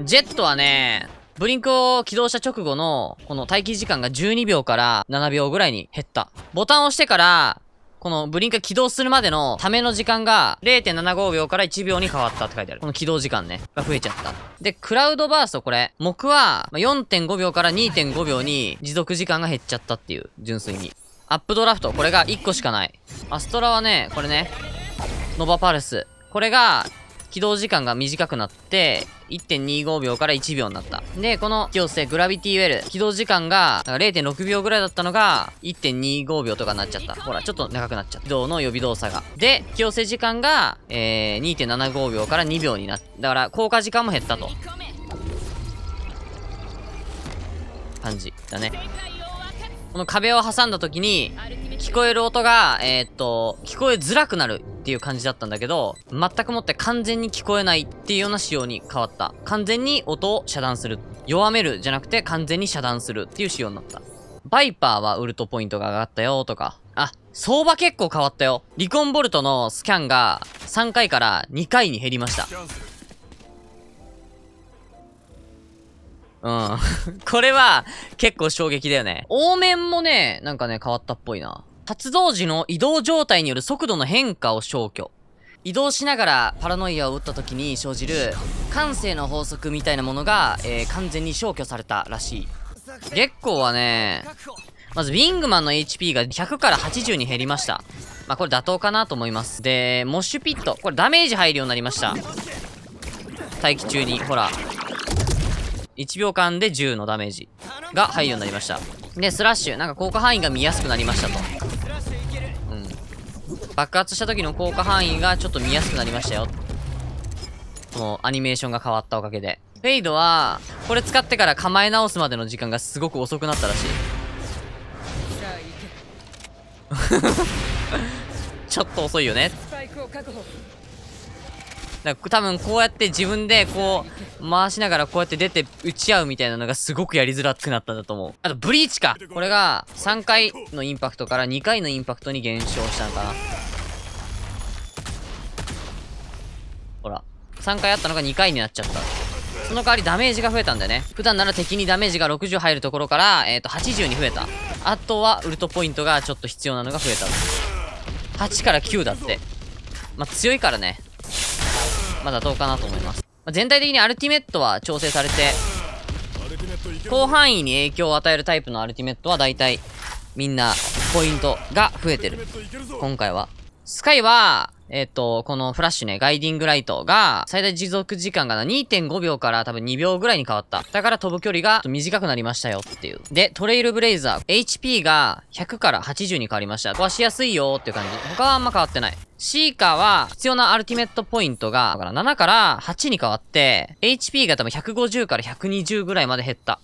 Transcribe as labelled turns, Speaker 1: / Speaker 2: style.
Speaker 1: ジェットはね、ブリンクを起動した直後の、この待機時間が12秒から7秒ぐらいに減った。ボタンを押してから、このブリンクが起動するまでのための時間が0.75秒から1秒に変わったって書いてある。この起動時間ね。が増えちゃった。で、クラウドバーストこれ。目は4.5秒から2.5秒に持続時間が減っちゃったっていう。純粋に。アップドラフト。これが1個しかない。アストラはね、これね。ノバパルス。これが起動時間が短くなって、1.25秒から1秒になった。で、この気を清瀬グラビティウェル、起動時間が0.6秒ぐらいだったのが、1.25秒とかになっちゃった。ほら、ちょっと長くなっちゃった。起動の予備動作が。で、気を清瀬時間が、えー、2.75秒から2秒になった。だから、効果時間も減ったと。感じだね。この壁を挟んだ時に、聞こえる音が、えー、っと、聞こえづらくなるっていう感じだったんだけど、全くもって完全に聞こえないっていうような仕様に変わった。完全に音を遮断する。弱めるじゃなくて完全に遮断するっていう仕様になった。バイパーはウルトポイントが上がったよとか。あ、相場結構変わったよ。リコンボルトのスキャンが3回から2回に減りました。うん。これは、結構衝撃だよね。応面もね、なんかね、変わったっぽいな。発動時の移動状態による速度の変化を消去。移動しながらパラノイアを打った時に生じる感性の法則みたいなものが、えー、完全に消去されたらしい。月光はね、まずウィングマンの HP が100から80に減りました。まあ、これ妥当かなと思います。で、モッシュピット。これダメージ入るようになりました。待機中に。ほら、1秒間で10のダメージが入るようになりました。で、スラッシュ。なんか効果範囲が見やすくなりましたと。うん。爆発した時の効果範囲がちょっと見やすくなりましたよ。このアニメーションが変わったおかげで。フェイドは、これ使ってから構え直すまでの時間がすごく遅くなったらしい。ちょっと遅いよね。だから多分こうやって自分でこう、回しながらこうやって出て打ち合うみたいなのがすごくやりづらくなったんだと思う。あとブリーチかこれが3回のインパクトから2回のインパクトに減少したのかな。ほら。3回あったのが2回になっちゃった。その代わりダメージが増えたんだよね。普段なら敵にダメージが60入るところから、えっ、ー、と、80に増えた。あとはウルトポイントがちょっと必要なのが増えた。8から9だって。まあ、強いからね。まだどうかなと思います。まあ、全体的にアルティメットは調整されて、広範囲に影響を与えるタイプのアルティメットは大体みんなポイントが増えてる。今回はスカイは、えっ、ー、と、このフラッシュね、ガイディングライトが、最大持続時間が2.5秒から多分2秒ぐらいに変わった。だから飛ぶ距離が短くなりましたよっていう。で、トレイルブレイザー。HP が100から80に変わりました。壊しやすいよっていう感じ。他はあんま変わってない。シーカーは必要なアルティメットポイントが、だから7から8に変わって、HP が多分150から120ぐらいまで減った。